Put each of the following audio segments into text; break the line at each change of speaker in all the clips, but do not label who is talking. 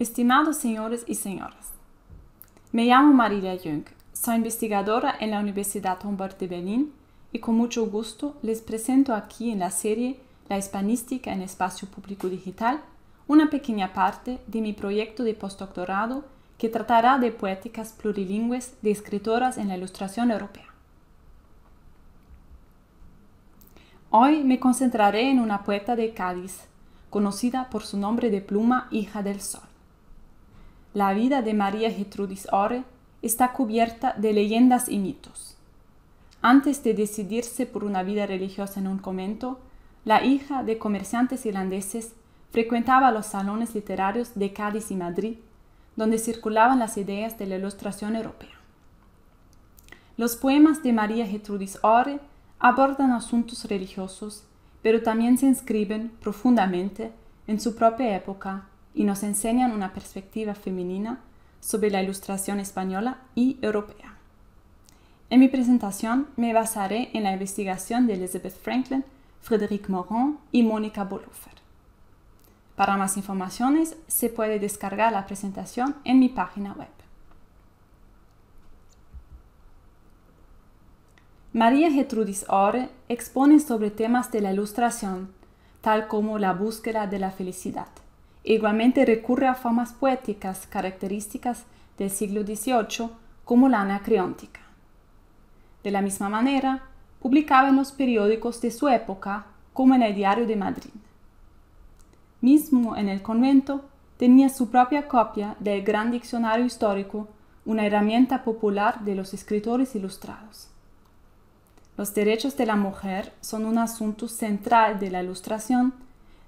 Estimados señores y señoras, me llamo María Jung, soy investigadora en la Universidad Humboldt de Berlín y con mucho gusto les presento aquí en la serie La Hispanística en Espacio Público Digital una pequeña parte de mi proyecto de postdoctorado que tratará de poéticas plurilingües de escritoras en la Ilustración Europea. Hoy me concentraré en una poeta de Cádiz, conocida por su nombre de pluma Hija del Sol. La vida de María Gertrudis Ore está cubierta de leyendas y mitos. Antes de decidirse por una vida religiosa en un convento, la hija de comerciantes irlandeses frecuentaba los salones literarios de Cádiz y Madrid, donde circulaban las ideas de la ilustración europea. Los poemas de María Gertrudis Ore abordan asuntos religiosos, pero también se inscriben profundamente en su propia época y nos enseñan una perspectiva femenina sobre la ilustración española y europea. En mi presentación me basaré en la investigación de Elizabeth Franklin, Frédéric Morin y Mónica Bolufer. Para más informaciones se puede descargar la presentación en mi página web. María Gertrudis Ore expone sobre temas de la ilustración, tal como la búsqueda de la felicidad Igualmente recurre a formas poéticas características del siglo XVIII, como la anacreóntica. De la misma manera, publicaba en los periódicos de su época, como en el Diario de Madrid. Mismo en el convento, tenía su propia copia del Gran Diccionario Histórico, una herramienta popular de los escritores ilustrados. Los derechos de la mujer son un asunto central de la ilustración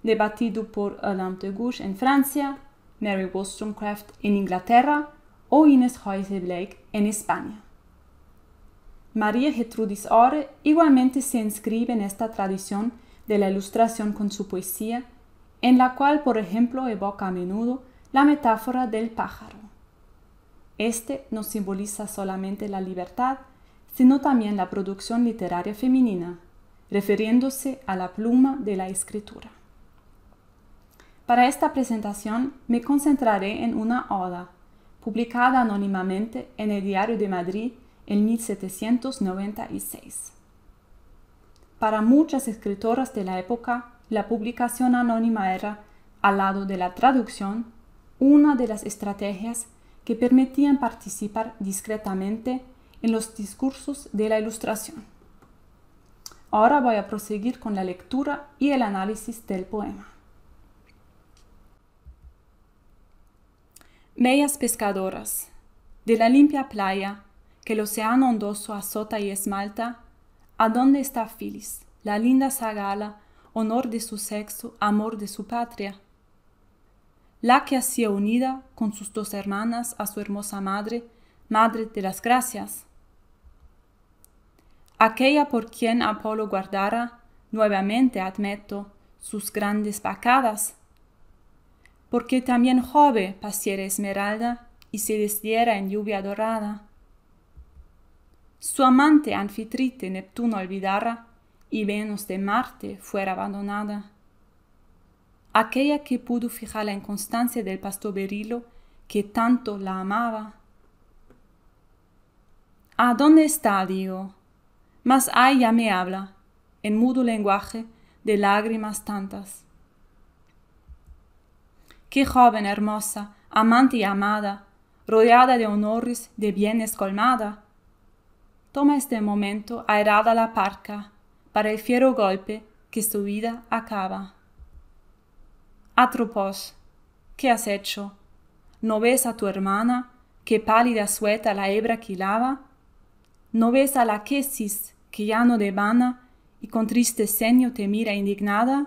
debatido por Alain de Gouche en Francia, Mary Wollstonecraft en Inglaterra o Ines Heusel Blake en España. María Gertrudis Ore igualmente se inscribe en esta tradición de la ilustración con su poesía, en la cual, por ejemplo, evoca a menudo la metáfora del pájaro. Este no simboliza solamente la libertad, sino también la producción literaria femenina, refiriéndose a la pluma de la escritura. Para esta presentación me concentraré en una oda, publicada anónimamente en el Diario de Madrid en 1796. Para muchas escritoras de la época, la publicación anónima era, al lado de la traducción, una de las estrategias que permitían participar discretamente en los discursos de la Ilustración. Ahora voy a proseguir con la lectura y el análisis del poema. Mellas pescadoras, de la limpia playa que el océano ondoso azota y esmalta, ¿a dónde está Filis, la linda sagala, honor de su sexo, amor de su patria? La que hacía unida con sus dos hermanas a su hermosa madre, madre de las gracias. Aquella por quien Apolo guardara, nuevamente admeto, sus grandes vacadas, porque también jove pasiera esmeralda y se desdiera en lluvia dorada. Su amante anfitrite Neptuno olvidara y Venus de Marte fuera abandonada. Aquella que pudo fijar la inconstancia del pastor berilo que tanto la amaba. ¿A dónde está? digo. Mas ay ya me habla, en mudo lenguaje de lágrimas tantas. Qué joven hermosa, amante y amada, rodeada de honores, de bienes colmada. Toma este momento airada la parca, para el fiero golpe que su vida acaba. Atropos, ¿qué has hecho? ¿No ves a tu hermana, que pálida sueta la hebra que lava? ¿No ves a la quesis, que ya no devana, y con triste ceño te mira indignada?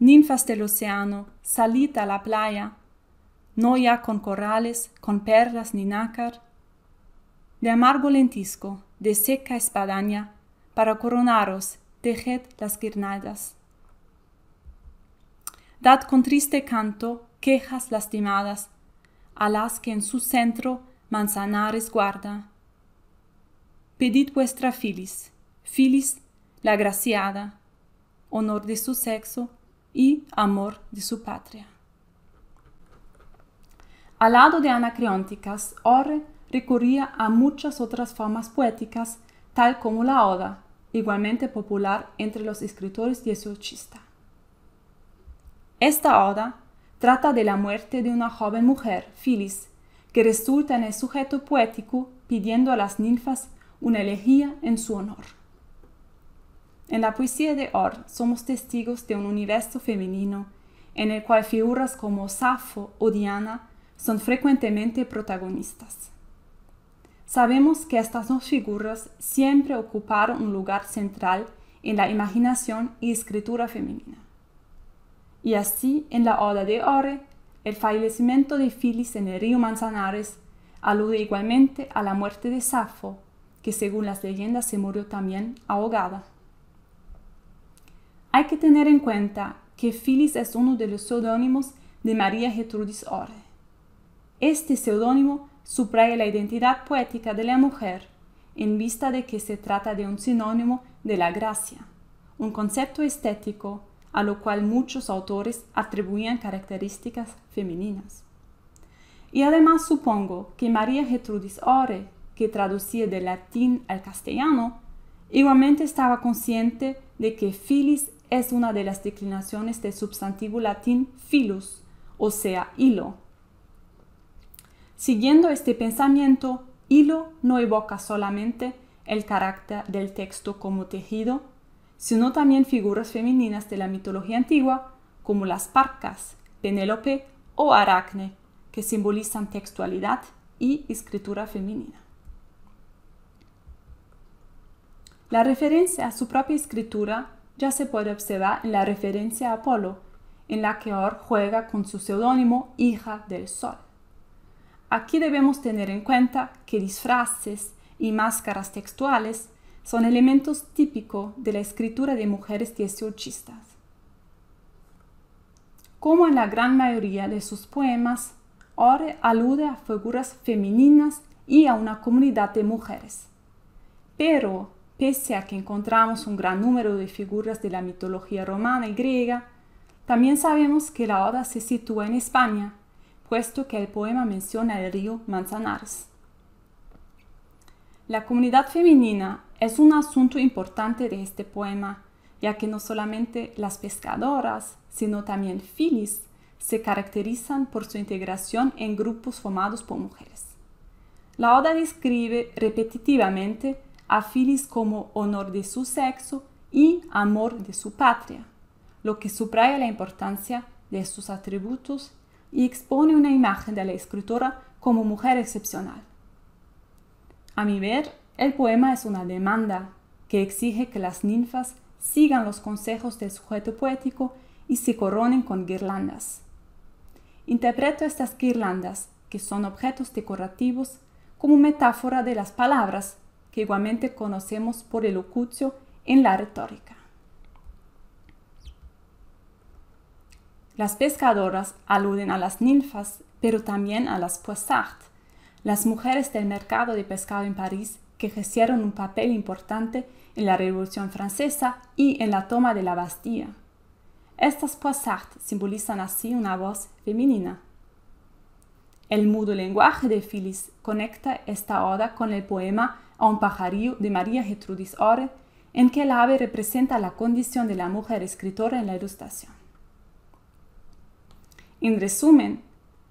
ninfas del océano, salid a la playa, no ya con corrales, con perlas ni nácar, de amargo lentisco, de seca espadaña, para coronaros, tejed las guirnaldas. Dad con triste canto quejas lastimadas a las que en su centro manzanares guarda. Pedid vuestra filis, filis la graciada, honor de su sexo y amor de su patria. Al lado de Anacreónticas, Orre recurría a muchas otras formas poéticas, tal como la oda, igualmente popular entre los escritores dieciochista. Esta oda trata de la muerte de una joven mujer, Filis, que resulta en el sujeto poético pidiendo a las ninfas una elegía en su honor. En la poesía de Orr somos testigos de un universo femenino en el cual figuras como Safo o Diana son frecuentemente protagonistas. Sabemos que estas dos figuras siempre ocuparon un lugar central en la imaginación y escritura femenina. Y así, en la Oda de Ore, el fallecimiento de Filis en el río Manzanares alude igualmente a la muerte de Safo, que según las leyendas se murió también ahogada. Hay que tener en cuenta que Phyllis es uno de los seudónimos de María Gertrudis Ore. Este seudónimo subraya la identidad poética de la mujer en vista de que se trata de un sinónimo de la gracia, un concepto estético a lo cual muchos autores atribuían características femeninas. Y además supongo que María Gertrudis Ore, que traducía del latín al castellano, igualmente estaba consciente de que Phyllis es una de las declinaciones del sustantivo latín filus, o sea, hilo. Siguiendo este pensamiento, hilo no evoca solamente el carácter del texto como tejido, sino también figuras femeninas de la mitología antigua, como las parcas, Penélope o Aracne, que simbolizan textualidad y escritura femenina. La referencia a su propia escritura ya se puede observar en la referencia a Apolo, en la que Or juega con su seudónimo Hija del Sol. Aquí debemos tener en cuenta que disfraces y máscaras textuales son elementos típicos de la escritura de mujeres dieciochistas. Como en la gran mayoría de sus poemas, Ore alude a figuras femeninas y a una comunidad de mujeres. Pero Pese a que encontramos un gran número de figuras de la mitología romana y griega, también sabemos que la oda se sitúa en España, puesto que el poema menciona el río Manzanares. La comunidad femenina es un asunto importante de este poema, ya que no solamente las pescadoras, sino también filis, se caracterizan por su integración en grupos formados por mujeres. La oda describe repetitivamente a como honor de su sexo y amor de su patria, lo que subraya la importancia de sus atributos y expone una imagen de la escritora como mujer excepcional. A mi ver, el poema es una demanda que exige que las ninfas sigan los consejos del sujeto poético y se coronen con guirlandas. Interpreto estas guirlandas, que son objetos decorativos, como metáfora de las palabras que igualmente conocemos por el en la retórica. Las pescadoras aluden a las ninfas, pero también a las poissard, las mujeres del mercado de pescado en París que ejercieron un papel importante en la Revolución Francesa y en la toma de la Bastilla. Estas poissard simbolizan así una voz femenina el mudo lenguaje de Phyllis conecta esta oda con el poema A un pajarillo de María Gertrudis Ore, en que el ave representa la condición de la mujer escritora en la ilustración. En resumen,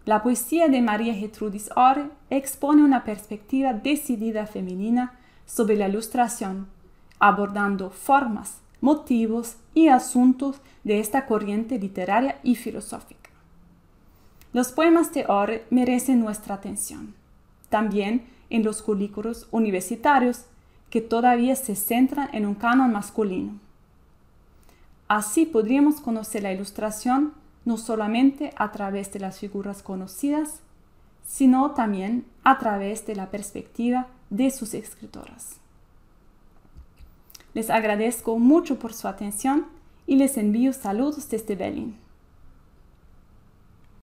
la poesía de María Gertrudis Ore expone una perspectiva decidida femenina sobre la ilustración, abordando formas, motivos y asuntos de esta corriente literaria y filosófica. Los poemas de Orr merecen nuestra atención. También en los currículos universitarios que todavía se centran en un canon masculino. Así podríamos conocer la ilustración no solamente a través de las figuras conocidas, sino también a través de la perspectiva de sus escritoras. Les agradezco mucho por su atención y les envío saludos desde Berlín.